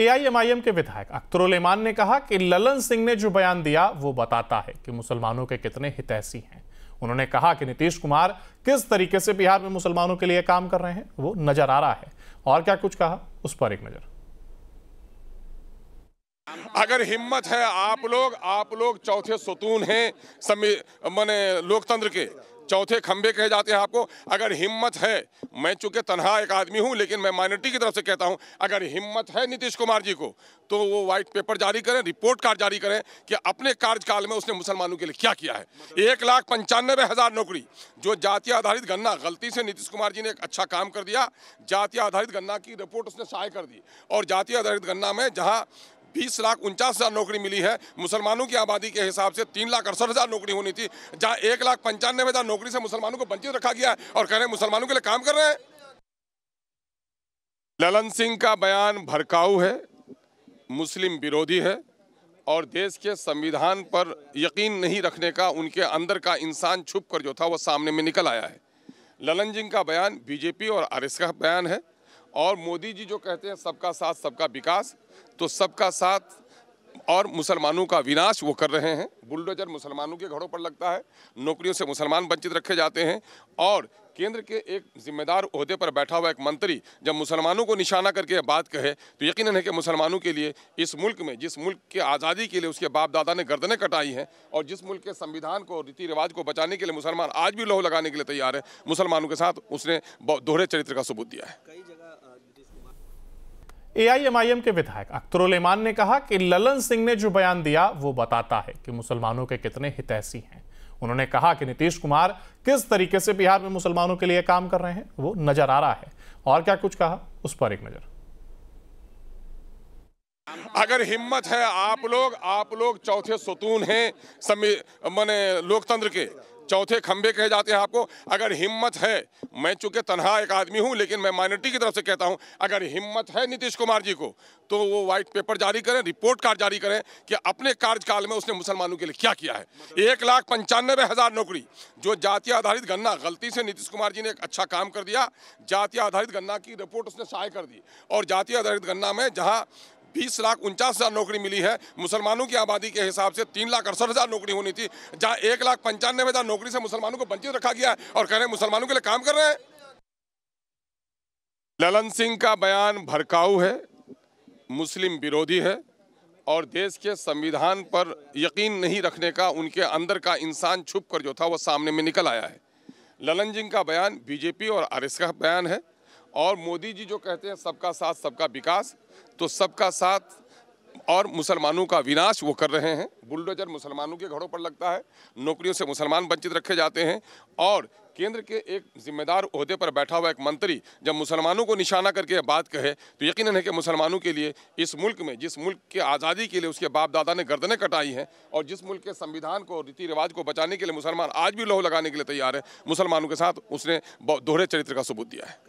AIMIM के विधायक अख्तरुल ईमान ने कहा कि ललन सिंह ने जो बयान दिया वो बताता है कि मुसलमानों के कितने हितैषी हैं उन्होंने कहा कि नीतीश कुमार किस तरीके से बिहार में मुसलमानों के लिए काम कर रहे हैं वो नजर आ रहा है और क्या कुछ कहा उस पर एक नजर अगर हिम्मत है आप लोग आप लोग चौथे सतून हैं मैंने लोकतंत्र के चौथे खंबे कहे जाते हैं आपको अगर हिम्मत है मैं चूंकि तनहा एक आदमी हूं लेकिन मैं माइनॉरिटी की तरफ से कहता हूं अगर हिम्मत है नीतीश कुमार जी को तो वो व्हाइट पेपर जारी करें रिपोर्ट कार्ड जारी करें कि अपने कार्यकाल में उसने मुसलमानों के लिए क्या किया है एक लाख पंचानबे हज़ार नौकरी जो जाति आधारित गन्ना गलती से नीतीश कुमार जी ने एक अच्छा काम कर दिया जाति आधारित गन्ना की रिपोर्ट उसने साय कर दी और जाति आधारित गन्ना में जहाँ बीस लाख उनचास हज़ार नौकरी मिली है मुसलमानों की आबादी के हिसाब से तीन लाख अड़सठ हज़ार नौकरी होनी थी जहाँ एक लाख पंचानवे हज़ार नौकरी से मुसलमानों को वंचित रखा गया है और कह रहे हैं मुसलमानों के लिए काम कर रहे हैं ललन सिंह का बयान भड़काऊ है मुस्लिम विरोधी है और देश के संविधान पर यकीन नहीं रखने का उनके अंदर का इंसान छुप कर जो था वो सामने में निकल आया है ललन सिंह का बयान बीजेपी और आर का बयान है और मोदी जी जो कहते हैं सबका साथ सबका विकास तो सबका साथ और मुसलमानों का विनाश वो कर रहे हैं बुलडोजर मुसलमानों के घरों पर लगता है नौकरियों से मुसलमान वंचित रखे जाते हैं और केंद्र के एक जिम्मेदार अहदे पर बैठा हुआ एक मंत्री जब मुसलमानों को निशाना करके बात कहे तो यकीन है कि मुसलमानों के लिए इस मुल्क में जिस मुल्क के आज़ादी के लिए उसके बाप दादा ने गर्दनें कटाई हैं और जिस मुल्क के संविधान को रीति रिवाज को बचाने के लिए मुसलमान आज भी लोह लगाने के लिए तैयार है मुसलमानों के साथ उसने दोहरे चरित्र का सबूत दिया है एआईएमआईएम के विधायक अख्तरुल ईमान ने कहा कि ललन सिंह ने जो बयान दिया वो बताता है कि मुसलमानों के कितने हितैषी हैं उन्होंने कहा कि नीतीश कुमार किस तरीके से बिहार में मुसलमानों के लिए काम कर रहे हैं वो नजर आ रहा है और क्या कुछ कहा उस पर एक नजर अगर हिम्मत है आप लोग आप लोग चौथे सतून हैं मैंने लोकतंत्र के चौथे खंबे कहे जाते हैं आपको अगर हिम्मत है मैं चूंकि तनहा एक आदमी हूं लेकिन मैं माइनॉरिटी की तरफ से कहता हूं अगर हिम्मत है नीतीश कुमार जी को तो वो व्हाइट पेपर जारी करें रिपोर्ट कार्ड जारी करें कि अपने कार्यकाल में उसने मुसलमानों के लिए क्या किया है एक लाख पंचानबे हज़ार नौकरी जो जाति आधारित गन्ना गलती से नीतीश कुमार जी ने एक अच्छा काम कर दिया जाति आधारित गन्ना की रिपोर्ट उसने सहाय कर दी और जाति आधारित गन्ना में जहाँ बीस लाख उनचास हज़ार नौकरी मिली है मुसलमानों की आबादी के हिसाब से तीन लाख अड़सठ हज़ार नौकरी होनी थी जहाँ एक लाख पंचानवे हज़ार नौकरी से मुसलमानों को वंचित रखा गया है और कह रहे हैं मुसलमानों के लिए काम कर रहे हैं ललन सिंह का बयान भड़काऊ है मुस्लिम विरोधी है और देश के संविधान पर यकीन नहीं रखने का उनके अंदर का इंसान छुप कर जो था वो सामने में निकल आया है ललन सिंह का बयान बीजेपी और आर का बयान है और मोदी जी जो कहते हैं सबका साथ सबका विकास तो सबका साथ और मुसलमानों का विनाश वो कर रहे हैं बुलडोजर मुसलमानों के घरों पर लगता है नौकरियों से मुसलमान वंचित रखे जाते हैं और केंद्र के एक जिम्मेदार अहदे पर बैठा हुआ एक मंत्री जब मुसलमानों को निशाना करके बात कहे तो यकीन है कि मुसलमानों के लिए इस मुल्क में जिस मुल्क के आज़ादी के लिए उसके बाप दादा ने गर्दनें कटाई हैं और जिस मुल्क के संविधान को रीति रिवाज को बचाने के लिए मुसलमान आज भी लोह लगाने के लिए तैयार है मुसलमानों के साथ उसने दोहरे चरित्र का सबूत दिया है